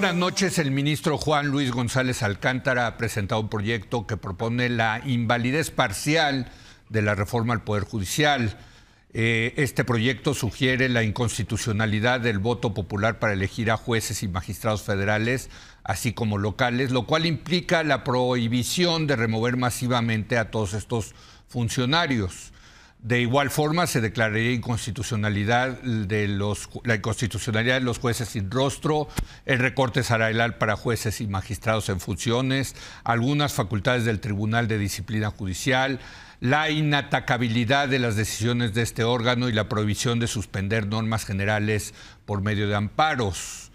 Buenas noches. El ministro Juan Luis González Alcántara ha presentado un proyecto que propone la invalidez parcial de la reforma al Poder Judicial. Eh, este proyecto sugiere la inconstitucionalidad del voto popular para elegir a jueces y magistrados federales, así como locales, lo cual implica la prohibición de remover masivamente a todos estos funcionarios. De igual forma, se declararía inconstitucionalidad de los, la inconstitucionalidad de los jueces sin rostro, el recorte salarial para jueces y magistrados en funciones, algunas facultades del Tribunal de Disciplina Judicial, la inatacabilidad de las decisiones de este órgano y la prohibición de suspender normas generales por medio de amparos.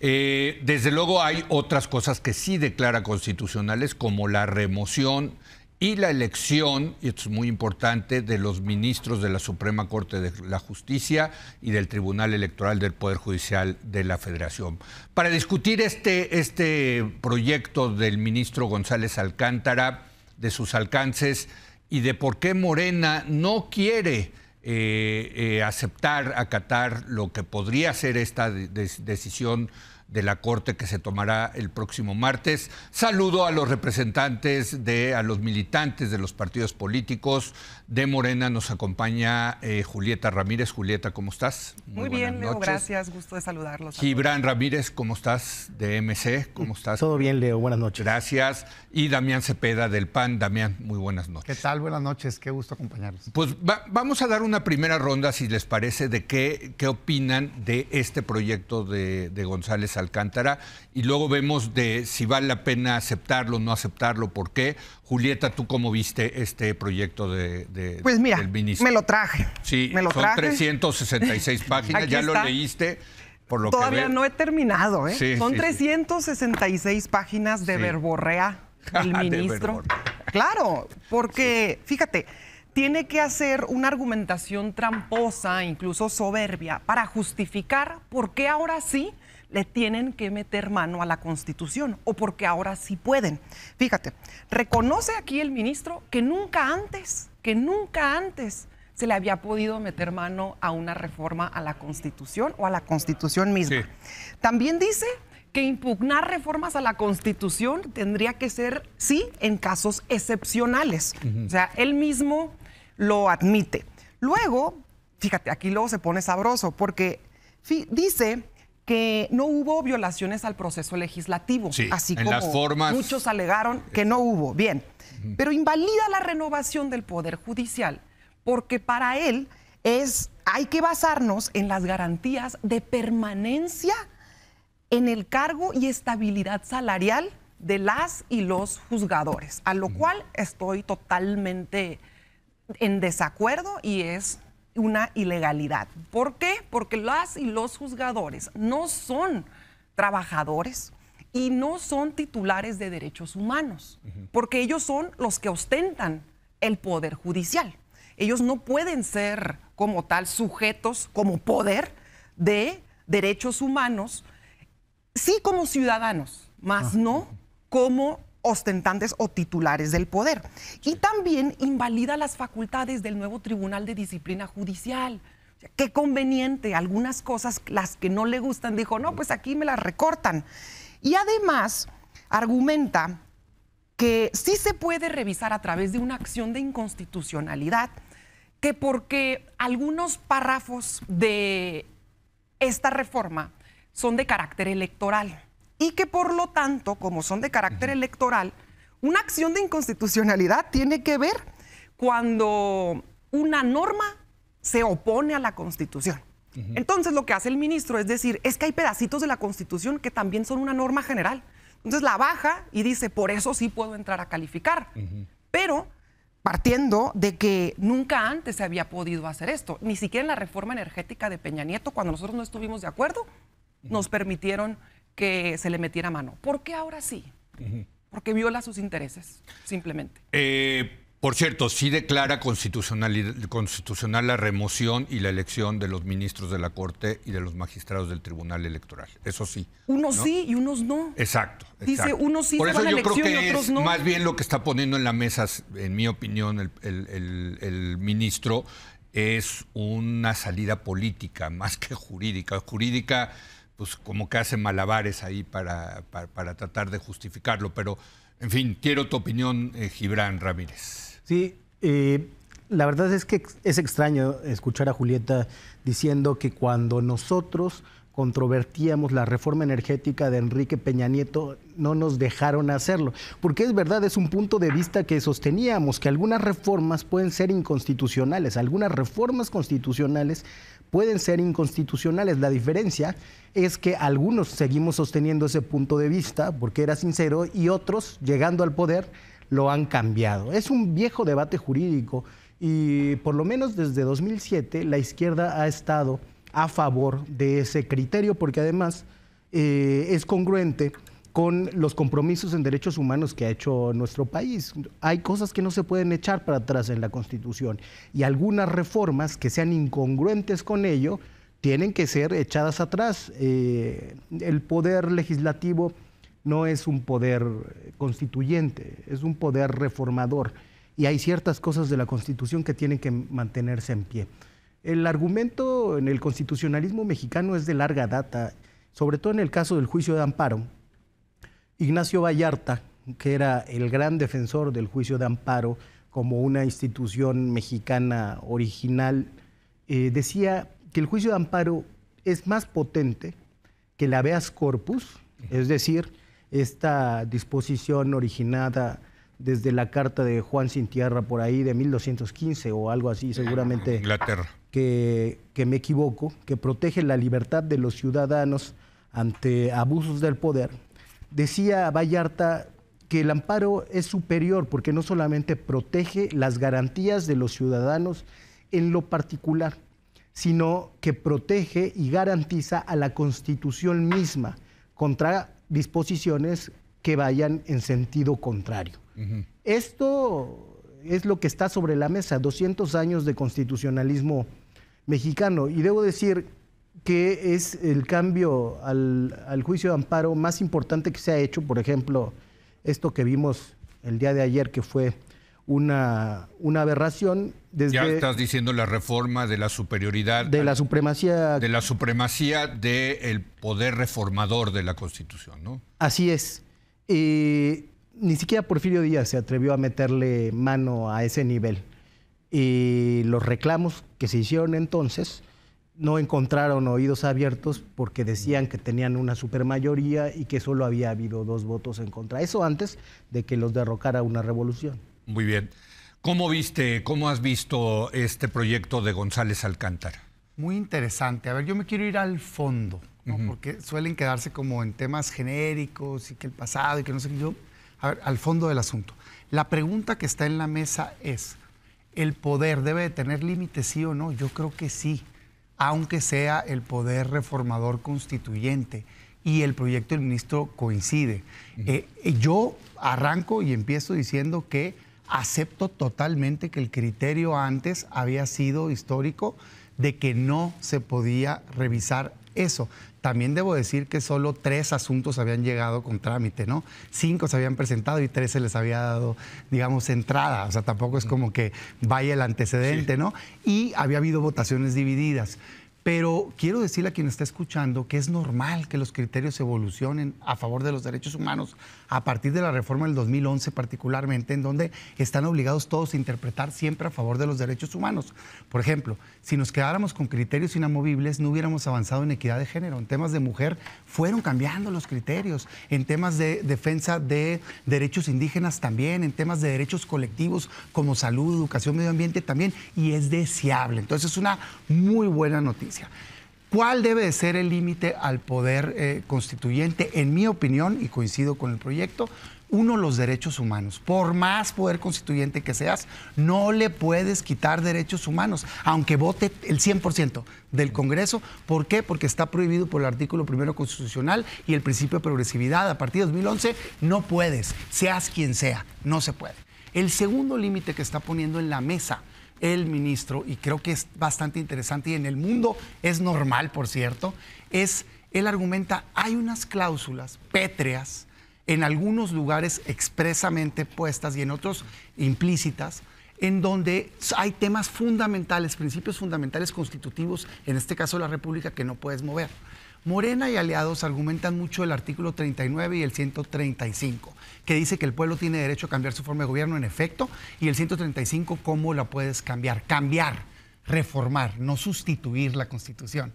Eh, desde luego hay otras cosas que sí declara constitucionales, como la remoción y la elección, y esto es muy importante, de los ministros de la Suprema Corte de la Justicia y del Tribunal Electoral del Poder Judicial de la Federación. Para discutir este, este proyecto del ministro González Alcántara, de sus alcances y de por qué Morena no quiere eh, eh, aceptar, acatar lo que podría ser esta decisión de la Corte que se tomará el próximo martes. Saludo a los representantes de, a los militantes de los partidos políticos, de Morena nos acompaña eh, Julieta Ramírez. Julieta, ¿cómo estás? Muy, bien, Leo, gracias. Gusto de saludarlos. Gibran Ramírez, ¿cómo estás? De MC, ¿cómo estás? Todo bien, Leo. Buenas noches. Gracias. Y Damián Cepeda del PAN. Damián, muy buenas noches. ¿Qué tal? Buenas noches. Qué gusto acompañarlos. Pues vamos a dar una primera ronda, si les parece, de qué, qué opinan de este proyecto de, de González Alcántara. Y luego vemos de si vale la pena aceptarlo, no aceptarlo, por qué Julieta, ¿tú cómo viste este proyecto de, ministro? pues mira, Me lo traje. Sí, me lo son 366 páginas, ya lo leíste. Todavía no he terminado, ¿eh? son 366 páginas de verborrea del ministro. Claro, porque, fíjate, tiene que hacer una argumentación tramposa, incluso soberbia, para justificar por qué ahora sí le tienen que meter mano a la Constitución o porque ahora sí pueden. Fíjate, reconoce aquí el ministro que nunca antes, que nunca antes se le había podido meter mano a una reforma a la Constitución o a la Constitución misma. También dice que impugnar reformas a la Constitución tendría que ser, sí, en casos excepcionales. O sea, él mismo lo admite. Luego, fíjate, aquí luego se pone sabroso porque dice que no hubo violaciones al proceso legislativo, así como muchos alegaron que no hubo. Bien, pero invalida la renovación del Poder Judicial, porque para él es, hay que basarnos en las garantías de permanencia en el cargo y estabilidad salarial de las y los juzgadores, a lo cual estoy totalmente en desacuerdo y es una ilegalidad. ¿Por qué? Porque las y los juzgadores no son trabajadores y no son titulares de derechos humanos, porque ellos son los que ostentan el poder judicial. Ellos no pueden ser como tal sujetos, como poder de derechos humanos, sí como ciudadanos, más ah. no como ostentantes o titulares del poder. Y también invalida las facultades del nuevo Tribunal de Disciplina Judicial. qué conveniente, algunas cosas las que no le gustan, dijo, no, pues aquí me las recortan. Y además argumenta que sí se puede revisar a través de una acción de inconstitucionalidad, que porque algunos párrafos de esta reforma son de carácter electoral y que por lo tanto, como son de carácter electoral, una acción de inconstitucionalidad tiene que ver cuando una norma se opone a la Constitución. Entonces lo que hace el ministro es decir, es que hay pedacitos de la Constitución que también son una norma general. Entonces la baja y dice, por eso sí puedo entrar a calificar. Pero partiendo de que nunca antes se había podido hacer esto, ni siquiera en la reforma energética de Peña Nieto, cuando nosotros no estuvimos de acuerdo, nos permitieron que se le metiera mano. ¿Por qué ahora sí? Porque viola sus intereses, simplemente. Eh, por cierto, sí declara constitucional, la remoción y la elección de los ministros de la Corte y de los magistrados del Tribunal Electoral. Eso sí. Unos sí y unos no. Exacto. Dice unos sí Por eso yo creo que es más bien lo que está poniendo en la mesa, en mi opinión, el, el ministro es una salida política más que jurídica. Jurídica pues, como que hace malabares ahí para, tratar de justificarlo. Pero, en fin, quiero tu opinión, Gibrán eh, Gibran Ramírez. Sí, eh, la verdad es que es extraño escuchar a Julieta diciendo que cuando nosotros controvertíamos la reforma energética de Enrique Peña Nieto, no nos dejaron hacerlo. Porque es verdad, es un punto de vista que sosteníamos, que algunas reformas pueden ser inconstitucionales, algunas reformas constitucionales pueden ser inconstitucionales. La diferencia es que algunos seguimos sosteniendo ese punto de vista porque era sincero y otros, llegando al poder, lo han cambiado. Es un viejo debate jurídico y por lo menos desde 2007 la izquierda ha estado a favor de ese criterio, porque además eh, es congruente con los compromisos en derechos humanos que ha hecho nuestro país. Hay cosas que no se pueden echar para atrás en la Constitución y algunas reformas que sean incongruentes con ello tienen que ser echadas atrás. Eh, el poder legislativo no es un poder constituyente, es un poder reformador y hay ciertas cosas de la Constitución que tienen que mantenerse en pie. El argumento en el constitucionalismo mexicano es de larga data, sobre todo en el caso del juicio de amparo. Ignacio Vallarta, que era el gran defensor del juicio de amparo como una institución mexicana original, eh, decía que el juicio de amparo es más potente que la habeas corpus, es decir, esta disposición originada desde la carta de Juan Sin por ahí de 1215 o algo así, seguramente. Inglaterra que, me equivoco, que protege la libertad de los ciudadanos ante abusos del poder, decía Vallarta que el amparo es superior porque no solamente protege las garantías de los ciudadanos en lo particular, sino que protege y garantiza a la Constitución misma contra disposiciones que vayan en sentido contrario. Esto es lo que está sobre la mesa, 200 años de constitucionalismo mexicano. Y debo decir que es el cambio al, al, juicio de amparo más importante que se ha hecho, por ejemplo, esto que vimos el día de ayer, que fue una, una aberración. Desde ya estás diciendo la reforma de la superioridad. De la supremacía. De la supremacía del poder reformador de la Constitución, ¿no? Así es. Eh, ni siquiera Porfirio Díaz se atrevió a meterle mano a ese nivel y los reclamos que se hicieron entonces no encontraron oídos abiertos porque decían que tenían una supermayoría y que solo había habido dos votos en contra. Eso antes de que los derrocara una revolución. Muy bien. ¿Cómo viste, cómo has visto este proyecto de González Alcántara? Muy interesante. A ver, yo me quiero ir al fondo, porque suelen quedarse como en temas genéricos y que el pasado y que no sé qué. Yo, a ver, al fondo del asunto. La pregunta que está en la mesa es, ¿El poder debe de tener límites, sí o no? Yo creo que sí, aunque sea el poder reformador constituyente y el proyecto del ministro coincide. Eh, eh, yo arranco y empiezo diciendo que acepto totalmente que el criterio antes había sido histórico de que no se podía revisar eso. También debo decir que solo tres asuntos habían llegado con trámite, ¿no? Cinco se habían presentado y tres se les había dado, digamos, entrada. O sea, tampoco es mm. como que vaya el antecedente, ¿no? Y había habido votaciones divididas. Pero quiero decirle a quien está escuchando que es normal que los criterios evolucionen a favor de los derechos humanos a partir de la reforma del 2011 particularmente, en donde están obligados todos a interpretar siempre a favor de los derechos humanos. Por ejemplo, si nos quedáramos con criterios inamovibles, no hubiéramos avanzado en equidad de género. En temas de mujer fueron cambiando los criterios. En temas de defensa de derechos indígenas también. En temas de derechos colectivos como salud, educación, medio ambiente también. Y es deseable. Entonces es una muy buena noticia. ¿Cuál debe ser el límite al poder eh, constituyente? En mi opinión, y coincido con el proyecto, uno, los derechos humanos. Por más poder constituyente que seas, no le puedes quitar derechos humanos, aunque vote el 100% del Congreso. ¿Por qué? Porque está prohibido por el artículo primero constitucional y el principio de progresividad. A partir de 2011 no puedes, seas quien sea, no se puede. El segundo límite que está poniendo en la mesa el ministro, y creo que es bastante interesante y en el mundo es normal, por cierto, es, él argumenta, hay unas cláusulas pétreas en algunos lugares expresamente puestas y en otros implícitas, en donde hay temas fundamentales, principios fundamentales constitutivos, en este caso la República, que no puedes mover. Morena y aliados argumentan mucho el artículo 39 y el 135 que dice que el pueblo tiene derecho a cambiar su forma de gobierno en efecto, y el 135, ¿cómo la puedes cambiar? Cambiar, reformar, no sustituir la constitución.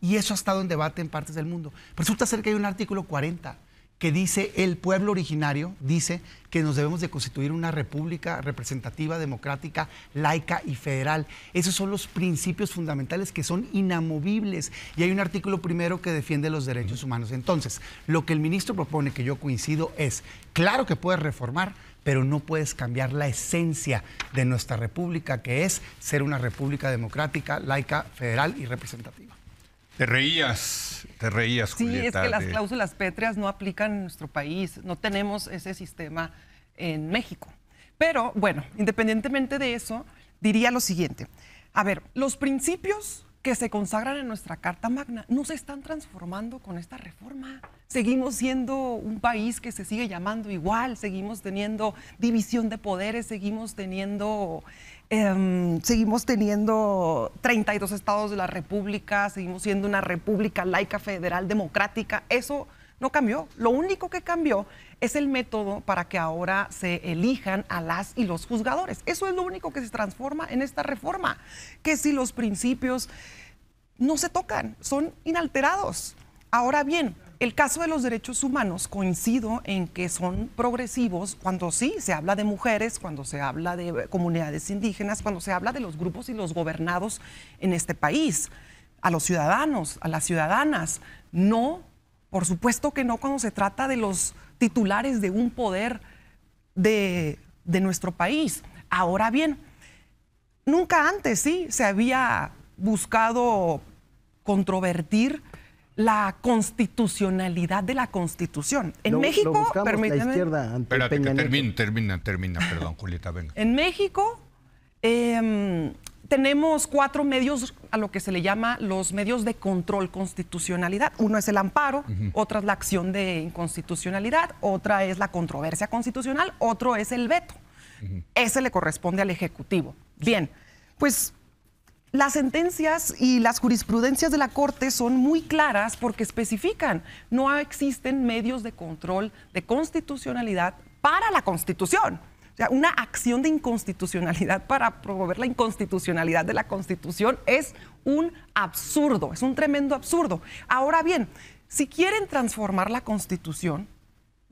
Y eso ha estado en debate en partes del mundo. Resulta ser que hay un artículo 40 que dice el pueblo originario, dice que nos debemos de constituir una república representativa, democrática, laica y federal. Esos son los principios fundamentales que son inamovibles. Y hay un artículo primero que defiende los derechos humanos. Entonces, lo que el ministro propone, que yo coincido, es, claro que puedes reformar, pero no puedes cambiar la esencia de nuestra república, que es ser una república democrática, laica, federal y representativa. Te reías, te reías, Sí, es que las cláusulas pétreas no aplican en nuestro país, no tenemos ese sistema en México. Pero bueno, independientemente de eso, diría lo siguiente. A ver, los principios que se consagran en nuestra Carta Magna no se están transformando con esta reforma. Seguimos siendo un país que se sigue llamando igual, seguimos teniendo división de poderes, seguimos teniendo Em, seguimos teniendo 32 estados de la República, seguimos siendo una república laica, federal, democrática. Eso no cambió. Lo único que cambió es el método para que ahora se elijan a las y los juzgadores. Eso es lo único que se transforma en esta reforma, que si los principios no se tocan, son inalterados. Ahora bien, el caso de los derechos humanos coincido en que son progresivos cuando sí se habla de mujeres, cuando se habla de comunidades indígenas, cuando se habla de los grupos y los gobernados en este país, a los ciudadanos, a las ciudadanas. No, por supuesto que no cuando se trata de los titulares de un poder de, de nuestro país. Ahora bien, nunca antes sí se había buscado controvertir la constitucionalidad de la Constitución. En México, lo permíteme. termina, termina, perdón, Julieta, venga. En México em, tenemos cuatro medios a lo que se le llama los medios de control constitucionalidad. Uno es el amparo, otra es la acción de inconstitucionalidad, otra es la controversia constitucional, otro es el veto. Ese le corresponde al Ejecutivo. Bien, pues las sentencias y las jurisprudencias de la Corte son muy claras porque especifican, no existen medios de control de constitucionalidad para la Constitución. O sea, una acción de inconstitucionalidad para promover la inconstitucionalidad de la Constitución es un absurdo, es un tremendo absurdo. Ahora bien, si quieren transformar la Constitución,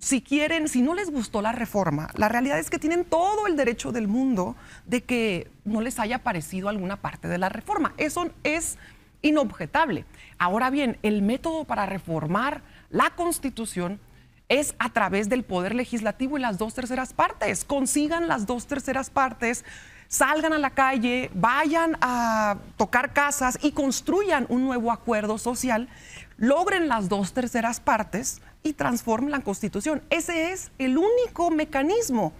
si quieren, si no les gustó la reforma, la realidad es que tienen todo el derecho del mundo de que no les haya parecido alguna parte de la reforma. Eso es inobjetable. Ahora bien, el método para reformar la Constitución es a través del Poder Legislativo y las dos terceras partes. Consigan las dos terceras partes, salgan a la calle, vayan a tocar casas y construyan un nuevo acuerdo social, logren las dos terceras partes, y transforme la Constitución. Ese es el único mecanismo.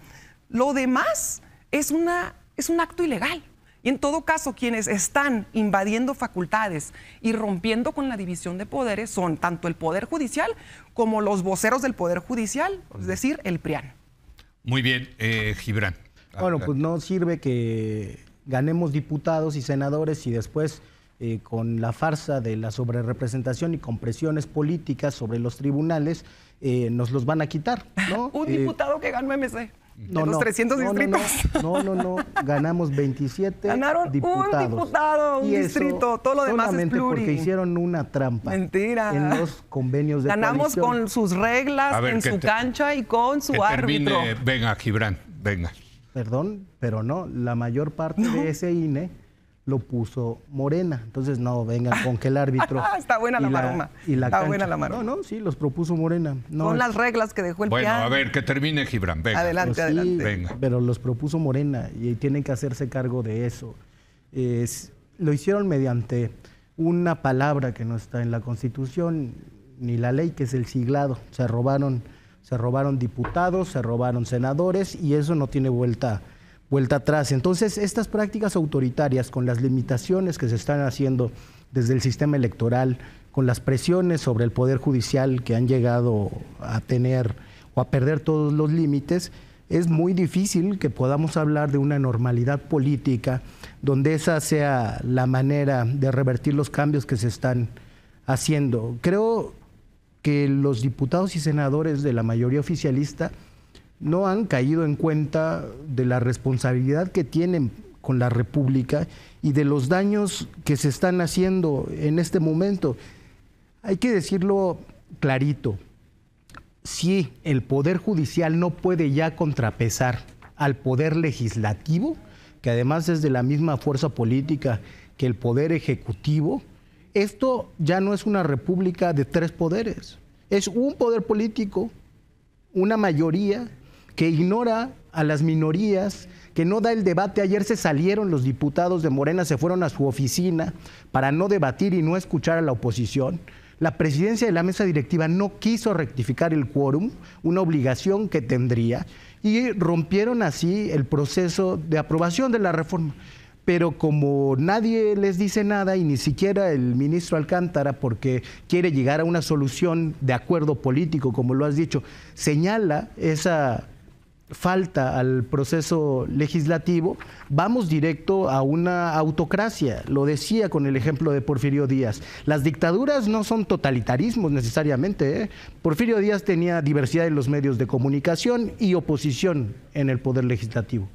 Lo demás es, una, es un acto ilegal. Y en todo caso, quienes están invadiendo facultades y rompiendo con la división de poderes son tanto el Poder Judicial como los voceros del Poder Judicial, es decir, el PRIAN. Muy bien, eh, Gibran. Bueno, pues no sirve que ganemos diputados y senadores y después eh, con la farsa de la sobrerepresentación y con presiones políticas sobre los tribunales, eh, nos los van a quitar. ¿no? Un eh, diputado que ganó MC. No, los 300 distritos. No, no, no, ganamos 27 Ganaron un diputado, un distrito, todo lo demás es pluri. porque hicieron una trampa. Mentira. En los convenios de Ganamos con sus reglas, en su cancha y con su árbitro. venga, Gibran, venga. Perdón, pero no, la mayor parte de ese INE lo puso Morena. Entonces, no, venga, con que el árbitro. Ah, está buena la, maroma. Está buena la maroma. No, no, sí, los propuso Morena. No, las reglas que dejó el Bueno, a ver, que termine Gibran. Venga. Adelante, pues adelante. Pero los propuso Morena y tienen que hacerse cargo de eso. Es, lo hicieron mediante una palabra que no está en la Constitución ni la ley, que es el siglado. Se robaron, se robaron diputados, se robaron senadores y eso no tiene vuelta vuelta atrás. Entonces, estas prácticas autoritarias, con las limitaciones que se están haciendo desde el sistema electoral, con las presiones sobre el Poder Judicial que han llegado a tener o a perder todos los límites, es muy difícil que podamos hablar de una normalidad política donde esa sea la manera de revertir los cambios que se están haciendo. Creo que los diputados y senadores de la mayoría oficialista no han caído en cuenta de la responsabilidad que tienen con la República y de los daños que se están haciendo en este momento. Hay que decirlo clarito, si el Poder Judicial no puede ya contrapesar al Poder Legislativo, que además es de la misma fuerza política que el Poder Ejecutivo, esto ya no es una república de tres poderes, es un poder político, una mayoría que ignora a las minorías, que no da el debate. Ayer se salieron los diputados de Morena, se fueron a su oficina para no debatir y no escuchar a la oposición. La presidencia de la mesa directiva no quiso rectificar el quórum, una obligación que tendría, y rompieron así el proceso de aprobación de la reforma. Pero como nadie les dice nada y ni siquiera el ministro Alcántara, porque quiere llegar a una solución de acuerdo político, como lo has dicho, señala esa falta al proceso legislativo, vamos directo a una autocracia. Lo decía con el ejemplo de Porfirio Díaz. Las dictaduras no son totalitarismos necesariamente. ¿eh? Porfirio Díaz tenía diversidad en los medios de comunicación y oposición en el poder legislativo.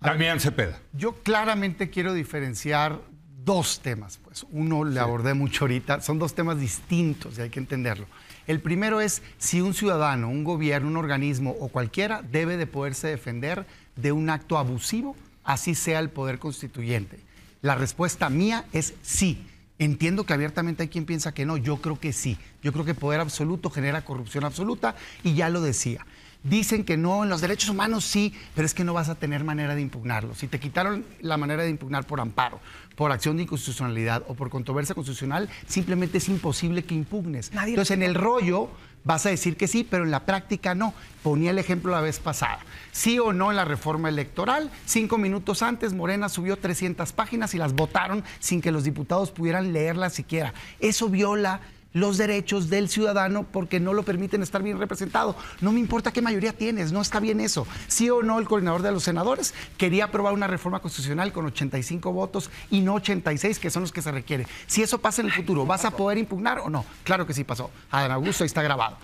Damián Cepeda. Yo claramente quiero diferenciar dos temas, pues uno le abordé mucho ahorita, son dos temas distintos y hay que entenderlo. El primero es si un ciudadano, un gobierno, un organismo o cualquiera debe de poderse defender de un acto abusivo, así sea el poder constituyente. La respuesta mía es sí. Entiendo que abiertamente hay quien piensa que no, yo creo que sí. Yo creo que poder absoluto genera corrupción absoluta y ya lo decía dicen que no, en los derechos humanos sí, pero es que no vas a tener manera de impugnarlo. Si te quitaron la manera de impugnar por amparo, por acción de inconstitucionalidad o por controversia constitucional, simplemente es imposible que impugnes. Entonces, en el rollo vas a decir que sí, pero en la práctica no. Ponía el ejemplo la vez pasada. Sí o no en la reforma electoral, cinco minutos antes Morena subió 300 páginas y las votaron sin que los diputados pudieran leerlas siquiera. Eso viola los derechos del ciudadano porque no lo permiten estar bien representado. No me importa qué mayoría tienes, no está bien eso. Sí o no, el coordinador de los senadores quería aprobar una reforma constitucional con 85 votos y no 86, que son los que se requiere. Si eso pasa en el futuro, ¿vas a poder impugnar o no? Claro que sí pasó. Adán Augusto ahí está grabado.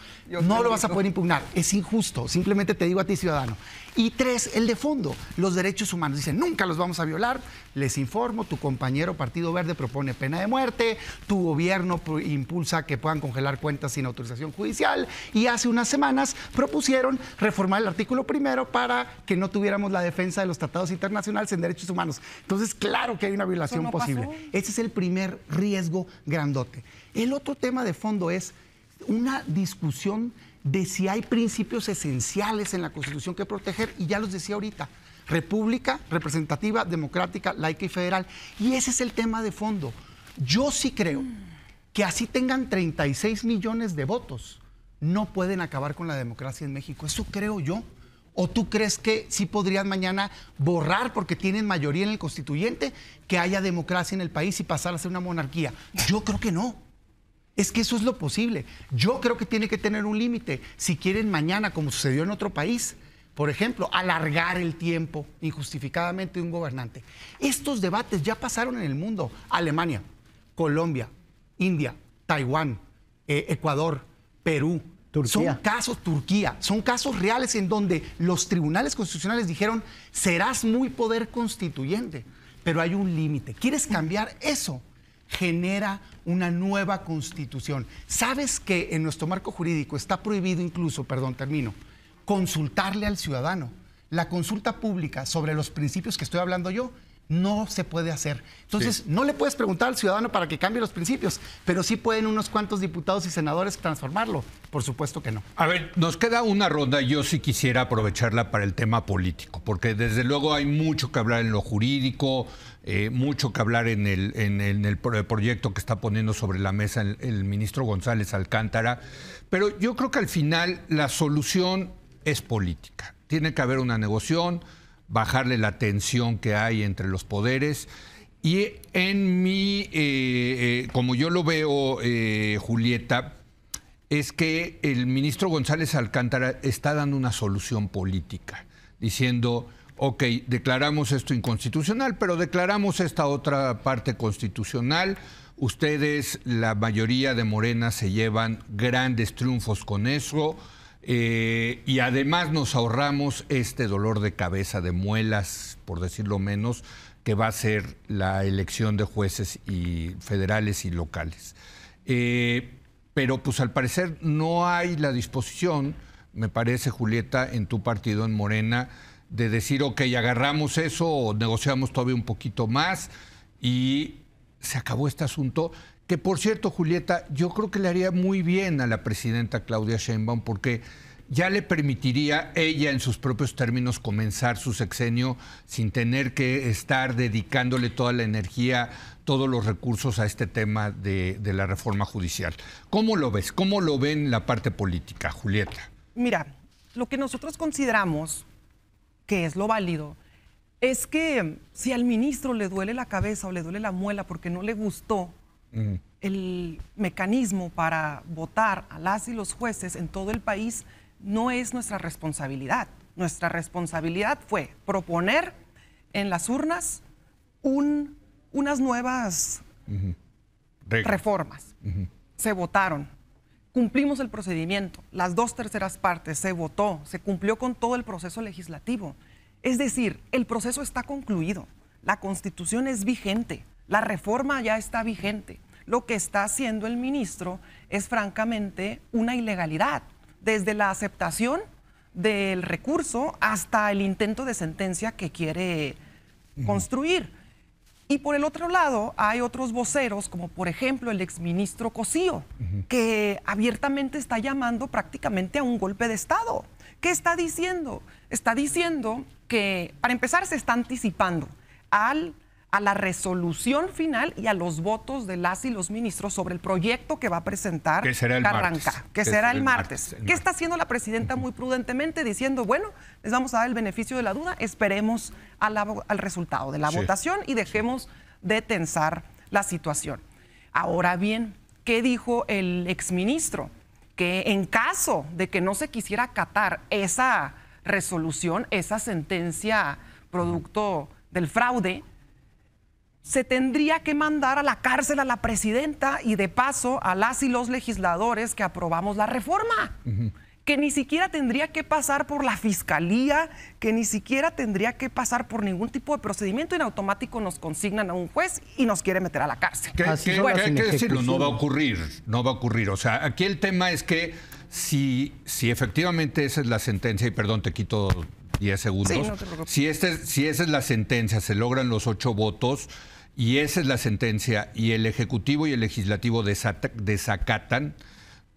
No lo vas a poder impugnar, es injusto. Simplemente te digo a ti, ciudadano. Y tres, el de fondo, los derechos humanos. Dicen, nunca los vamos a violar. Les informo, tu compañero Partido Verde propone pena de muerte, tu gobierno impulsa que puedan congelar cuentas sin autorización judicial y hace unas semanas propusieron reformar el artículo primero para que no tuviéramos la defensa de los tratados internacionales en derechos humanos. Entonces, claro que hay una violación posible. Ese es el primer riesgo grandote. El otro tema de fondo es una discusión de si hay principios esenciales en la Constitución que proteger, y ya los decía ahorita, república representativa, democrática, laica y federal. Y ese es el tema de fondo. Yo sí creo que así tengan 36 millones de votos, no pueden acabar con la democracia en México. Eso creo yo. ¿O tú crees que sí podrían mañana borrar, porque tienen mayoría en el constituyente, que haya democracia en el país y pasar a ser una monarquía? Yo creo que no. Es que eso es lo posible. Yo creo que tiene que tener un límite. Si quieren mañana, como sucedió en otro país, por ejemplo, alargar el tiempo injustificadamente de un gobernante. Estos debates ya pasaron en el mundo. Alemania, Colombia, India, Taiwán, eh, Ecuador, Perú. Turquía. Son casos, Turquía, son casos reales en donde los tribunales constitucionales dijeron, serás muy poder constituyente, pero hay un límite. ¿Quieres cambiar eso? genera una nueva constitución. ¿Sabes que en nuestro marco jurídico está prohibido incluso, perdón, termino, consultarle al ciudadano? La consulta pública sobre los principios que estoy hablando yo no se puede hacer. Entonces, no le puedes preguntar al ciudadano para que cambie los principios, pero sí pueden unos cuantos diputados y senadores transformarlo. Por supuesto que no. A ver, nos queda una ronda. Yo sí quisiera aprovecharla para el tema político, porque desde luego hay mucho que hablar en lo jurídico, eh, mucho que hablar en el, en, el, proyecto que está poniendo sobre la mesa el ministro González Alcántara, pero yo creo que al final la solución es política. Tiene que haber una negociación bajarle la tensión que hay entre los poderes. Y en mi, eh, eh, como yo lo veo, eh, Julieta, es que el ministro González Alcántara está dando una solución política, diciendo, ok, declaramos esto inconstitucional, pero declaramos esta otra parte constitucional. Ustedes, la mayoría de Morena, se llevan grandes triunfos con eso. Eh, y además nos ahorramos este dolor de cabeza, de muelas, por decirlo menos, que va a ser la elección de jueces y federales y locales. Eh, pero pues al parecer no hay la disposición, me parece, Julieta, en tu partido, en Morena, de decir, ok, agarramos eso o negociamos todavía un poquito más y se acabó este asunto que por cierto, Julieta, yo creo que le haría muy bien a la presidenta Claudia Sheinbaum porque ya le permitiría ella en sus propios términos comenzar su sexenio sin tener que estar dedicándole toda la energía, todos los recursos a este tema de, de la reforma judicial. ¿Cómo lo ves? ¿Cómo lo ven la parte política, Julieta? Mira, lo que nosotros consideramos que es lo válido es que si al ministro le duele la cabeza o le duele la muela porque no le gustó Mm. El mecanismo para votar a las y los jueces en todo el país no es nuestra responsabilidad. Nuestra responsabilidad fue proponer en las urnas unas nuevas reformas. Se votaron, cumplimos el procedimiento, las dos terceras partes, se votó, se cumplió con todo el proceso legislativo. Es decir, el proceso está concluido, la constitución es vigente, la reforma ya está vigente. Lo que está haciendo el ministro es francamente una ilegalidad, desde la aceptación del recurso hasta el intento de sentencia que quiere construir. Y por el otro lado, hay otros voceros, como por ejemplo el exministro Cosío, que abiertamente está llamando prácticamente a un golpe de Estado. ¿Qué está diciendo? Está diciendo que, para empezar, se está anticipando al a la resolución final y a los votos de las y los ministros sobre el proyecto que va a presentar que Carranca, que, será, el, martes. ¿Qué está haciendo la presidenta muy prudentemente diciendo, bueno, les vamos a dar el beneficio de la duda, esperemos al, resultado de la votación y dejemos de tensar la situación? Ahora bien, ¿qué dijo el exministro? Que en caso de que no se quisiera acatar esa resolución, esa sentencia producto del fraude, se tendría que mandar a la cárcel a la presidenta y de paso a las y los legisladores que aprobamos la reforma. que ni siquiera tendría que pasar por la fiscalía, que ni siquiera tendría que pasar por ningún tipo de procedimiento, y en automático nos consignan a un juez y nos quiere meter a la cárcel. no va a ocurrir, no va a ocurrir. O sea, aquí el tema es que si, si efectivamente esa es la sentencia, y perdón, te quito 10 segundos, si, este, si esa es la sentencia, se logran los ocho votos, y esa es la sentencia, y el Ejecutivo y el Legislativo desacatan.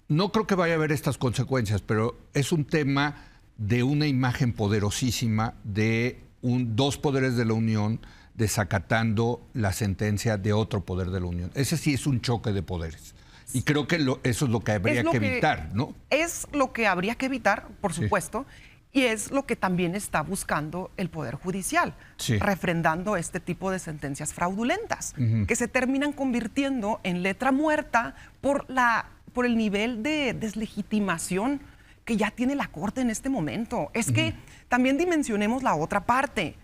No creo que vaya a haber estas consecuencias, pero es un tema de una imagen poderosísima de un, dos poderes de la Unión desacatando la sentencia de otro poder de la Unión. Ese sí es un choque de poderes. Y creo que eso es lo que habría que, evitar, ¿no? Es lo que habría que evitar, por supuesto. Y es lo que también está buscando el Poder Judicial, refrendando este tipo de sentencias fraudulentas, que se terminan convirtiendo en letra muerta por, la, por el nivel de deslegitimación que ya tiene la Corte en este momento. Es que también dimensionemos la otra parte.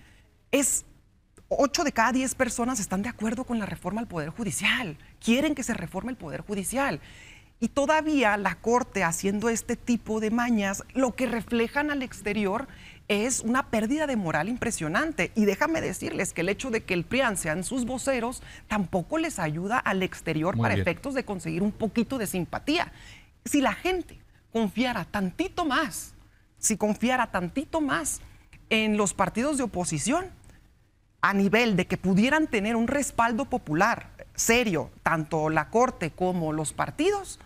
Es 8 de cada 10 personas están de acuerdo con la reforma al Poder Judicial, quieren que se reforme el Poder Judicial. Y todavía la Corte haciendo este tipo de mañas, lo que reflejan al exterior es una pérdida de moral impresionante. Y déjame decirles que el hecho de que el PRIAN sean sus voceros tampoco les ayuda al exterior para efectos de conseguir un poquito de simpatía. Si la gente confiara tantito más, si confiara tantito más en los partidos de oposición, a nivel de que pudieran tener un respaldo popular serio, tanto la Corte como los partidos,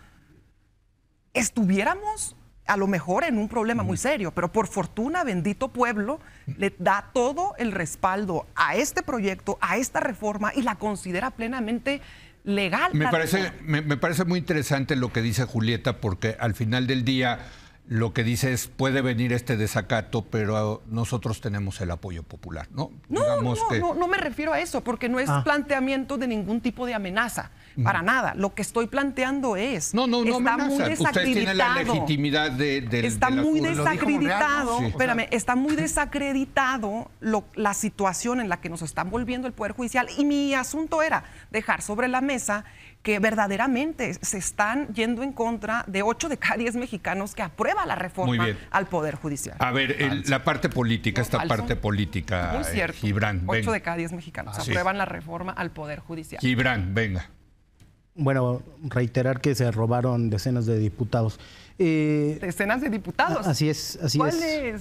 estuviéramos a lo mejor en un problema muy mm. serio, pero por fortuna, bendito pueblo, le da todo el respaldo a este proyecto, a esta reforma y la considera plenamente legal. Me parece, me, parece muy interesante lo que dice Julieta, porque al final del día lo que dice es puede venir este desacato, pero nosotros tenemos el apoyo popular, ¿no? No, no, no, me refiero a eso, porque no es ah. planteamiento de ningún tipo de amenaza para nada. Lo que estoy planteando es. No, no, no. Está muy desacreditado. la legitimidad de, Está muy desacreditado. Espérame, está muy desacreditado la situación en la que nos están volviendo el Poder Judicial. Y mi asunto era dejar sobre la mesa que verdaderamente se están yendo en contra de 8 de cada 10 mexicanos que aprueba la reforma al Poder Judicial. A ver, la parte política, esta parte política, muy eh, cierto, 8 de cada 10 mexicanos ah, aprueban la reforma al Poder Judicial. Gibran, venga bueno, reiterar que se robaron decenas de diputados. Eh, decenas de diputados. Así es, así es. ¿Cuáles?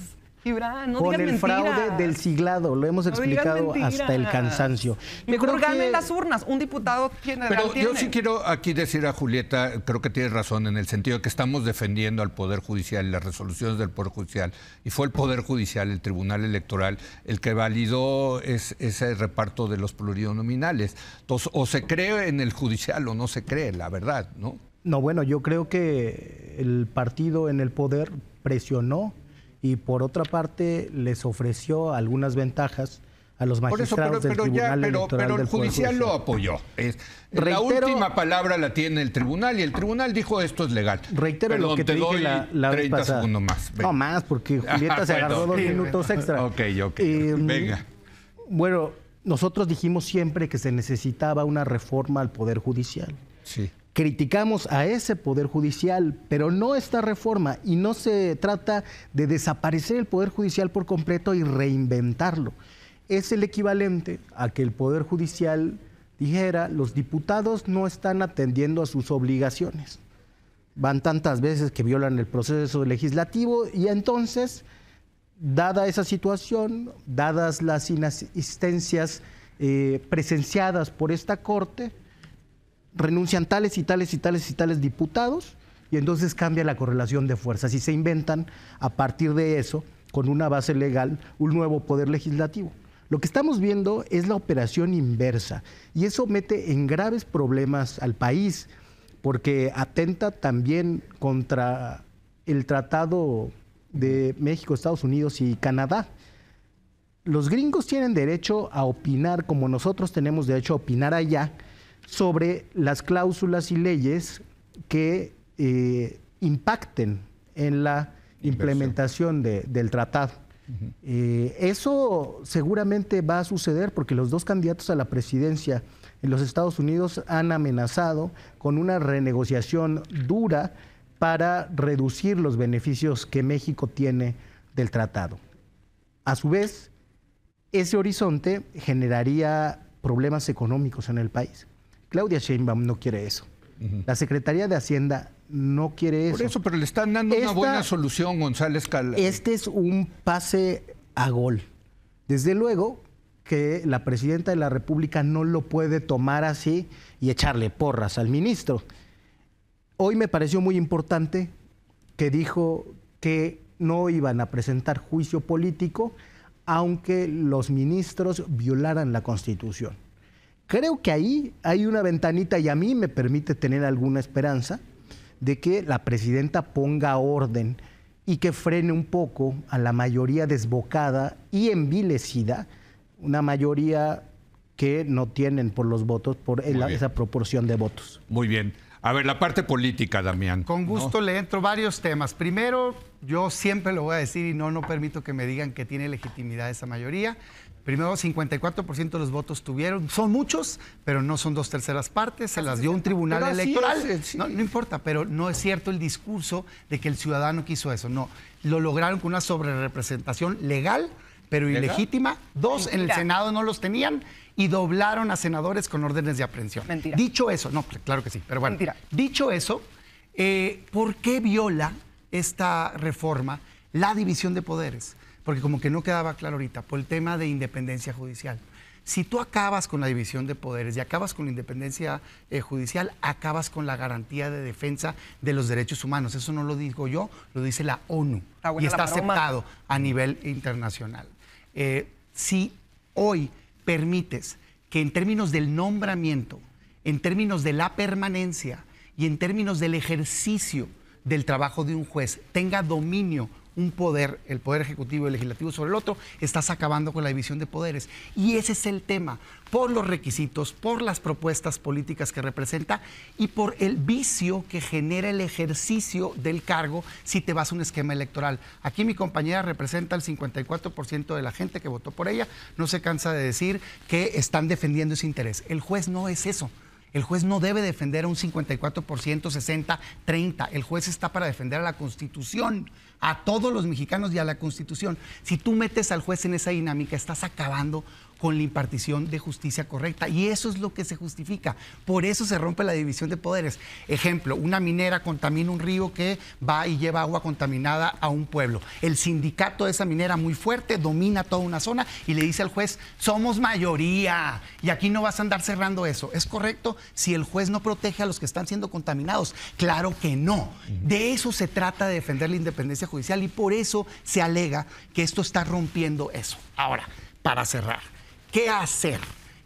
Ah, no con el fraude del siglado, lo hemos explicado hasta el cansancio. Mejor las urnas, un diputado Pero yo sí quiero aquí decir a Julieta, creo que tienes razón en el sentido de que estamos defendiendo al Poder Judicial las resoluciones del Poder Judicial, y fue el Poder Judicial, el Tribunal Electoral, el que validó ese reparto de los plurinominales. Entonces, o se cree en el judicial o no se cree, la verdad, ¿no? No, bueno, yo creo que el partido en el poder presionó y por otra parte les ofreció algunas ventajas a los magistrados pero, del Tribunal el judicial lo apoyó. la última palabra la tiene el tribunal y el tribunal dijo esto es legal. Reitero lo que te, doy dije la, 30 segundos más. No más, porque Julieta se agarró dos minutos extra. Ok, ok. Em, venga. Bueno, nosotros dijimos siempre que se necesitaba una reforma al Poder Judicial. Sí criticamos a ese poder judicial, pero no esta reforma y no se trata de desaparecer el poder judicial por completo y reinventarlo. Es el equivalente a que el poder judicial dijera, los diputados no están atendiendo a sus obligaciones. Van tantas veces que violan el proceso legislativo y entonces, dada esa situación, dadas las inasistencias eh, presenciadas por esta Corte, renuncian tales y tales y tales y tales diputados y entonces cambia la correlación de fuerzas y se inventan a partir de eso, con una base legal, un nuevo poder legislativo. Lo que estamos viendo es la operación inversa y eso mete en graves problemas al país porque atenta también contra el tratado de México, Estados Unidos y Canadá. Los gringos tienen derecho a opinar como nosotros tenemos derecho a opinar allá, sobre las cláusulas y leyes que eh, impacten en la implementación del tratado. Eh, eso seguramente va a suceder porque los dos candidatos a la presidencia en los Estados Unidos han amenazado con una renegociación dura para reducir los beneficios que México tiene del tratado. A su vez, ese horizonte generaría problemas económicos en el país. Claudia Sheinbaum no quiere eso. La Secretaría de Hacienda no quiere eso. Por eso, pero le están dando una buena solución, González Este es un pase a gol. Desde luego que la presidenta de la República no lo puede tomar así y echarle porras al ministro. Hoy me pareció muy importante que dijo que no iban a presentar juicio político aunque los ministros violaran la Constitución. Creo que ahí hay una ventanita y a mí me permite tener alguna esperanza de que la presidenta ponga orden y que frene un poco a la mayoría desbocada y envilecida, una mayoría que no tienen por los votos, por esa proporción de votos. Muy bien. A ver, la parte política, Damián. Con gusto le entro varios temas. Primero, yo siempre lo voy a decir y no, no permito que me digan que tiene legitimidad esa mayoría. Primero, 54% de los votos tuvieron. Son muchos, pero no son dos terceras partes. Se las dio un tribunal electoral. no, importa, pero no es cierto el discurso de que el ciudadano quiso eso. No, lo lograron con una sobrerepresentación legal, pero ilegítima. Dos en el Senado no los tenían y doblaron a senadores con órdenes de aprehensión. Dicho eso, no, claro que sí, pero bueno. Dicho eso, eh, ¿por qué viola esta reforma la división de poderes? porque como que no quedaba claro ahorita, por el tema de independencia judicial. Si tú acabas con la división de poderes y acabas con la independencia eh, judicial, acabas con la garantía de defensa de los derechos humanos. Eso no lo digo yo, lo dice la ONU ah, y está aceptado a nivel internacional. Eh, si hoy permites que en términos del nombramiento, en términos de la permanencia y en términos del ejercicio del trabajo de un juez tenga dominio un poder, el poder ejecutivo y legislativo sobre el otro, estás acabando con la división de poderes. Y ese es el tema, por los requisitos, por las propuestas políticas que representa y por el vicio que genera el ejercicio del cargo si te vas a un esquema electoral. Aquí mi compañera representa el 54% de la gente que votó por ella, no se cansa de decir que están defendiendo ese interés. El juez no es eso. El juez no debe defender a un 54%, 60%, 30%. El juez está para defender a la Constitución, a todos los mexicanos y a la Constitución. Si tú metes al juez en esa dinámica, estás acabando con la impartición de justicia correcta. Y eso es lo que se justifica. Por eso se rompe la división de poderes. Ejemplo, una minera contamina un río que va y lleva agua contaminada a un pueblo. El sindicato de esa minera muy fuerte domina toda una zona y le dice al juez, somos mayoría y aquí no vas a andar cerrando eso. ¿Es correcto si el juez no protege a los que están siendo contaminados? Claro que no. De eso se trata de defender la independencia judicial y por eso se alega que esto está rompiendo eso. Ahora, para cerrar, ¿Qué hacer?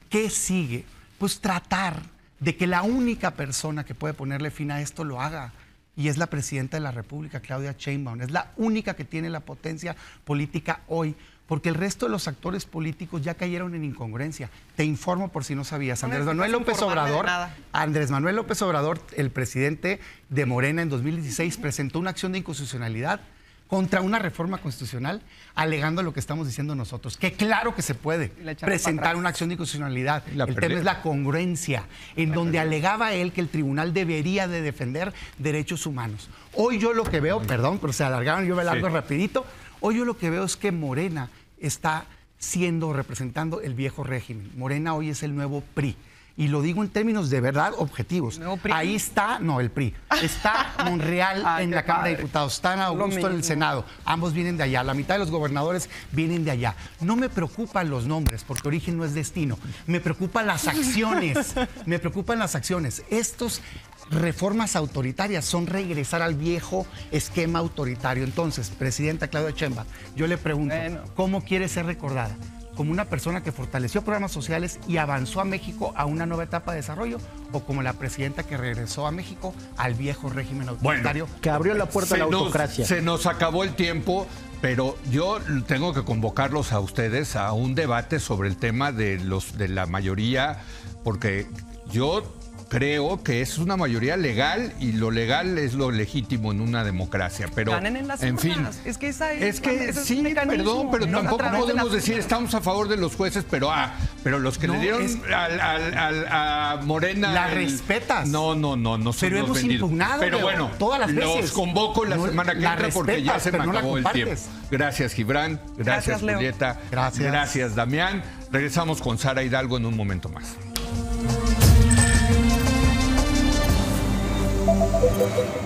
¿Qué sigue? Pues tratar de que la única persona que puede ponerle fin a esto lo haga. Y es la presidenta de la República, Claudia Sheinbaum. Es la única que tiene la potencia política hoy porque el resto de los actores políticos ya cayeron en incongruencia. Te informo por si no sabías. Andrés Manuel López Obrador, Andrés Manuel López Obrador, el presidente de Morena en 2016, presentó una acción de inconstitucionalidad contra una reforma constitucional alegando lo que estamos diciendo nosotros, que claro que se puede presentar una acción de constitucionalidad. El tema es la congruencia, en donde alegaba él que el tribunal debería de defender derechos humanos. Hoy yo lo que veo, perdón, pero se alargaron, yo me largo rapidito, hoy yo lo que veo es que Morena está siendo, representando el viejo régimen. Morena hoy es el nuevo PRI y lo digo en términos de verdad objetivos. Ahí está, no, el PRI. Está Monreal en la Cámara de Diputados, está Augusto en el Senado. Ambos vienen de allá. La mitad de los gobernadores vienen de allá. No me preocupan los nombres, porque origen no es destino. Me preocupan las acciones. me preocupan las acciones. Estos reformas autoritarias son regresar al viejo esquema autoritario. Entonces, Presidenta Claudia Chemba, yo le pregunto, ¿cómo quiere ser recordada? como una persona que fortaleció programas sociales y avanzó a México a una nueva etapa de desarrollo, o como la presidenta que regresó a México al viejo régimen autoritario. Bueno, que abrió la puerta a la autocracia. se nos acabó el tiempo, pero yo tengo que convocarlos a ustedes a un debate sobre el tema de, los, de la mayoría, porque yo creo que es una mayoría legal y lo legal es lo legítimo en una democracia. Pero, Ganen en, las en fin, es que, esa es, es que perdón, pero tampoco podemos decir estamos a favor de los jueces, pero ah, pero los que le dieron al, a Morena. La respetas. No, no, no, no Pero hemos impugnado. Pero bueno, todas las veces. Los convoco la semana que viene porque ya se me acabó el tiempo. Gracias, Gibran. Gracias, gracias Julieta. Gracias. Gracias, Damián. Regresamos con Sara Hidalgo en un momento más. Thank you.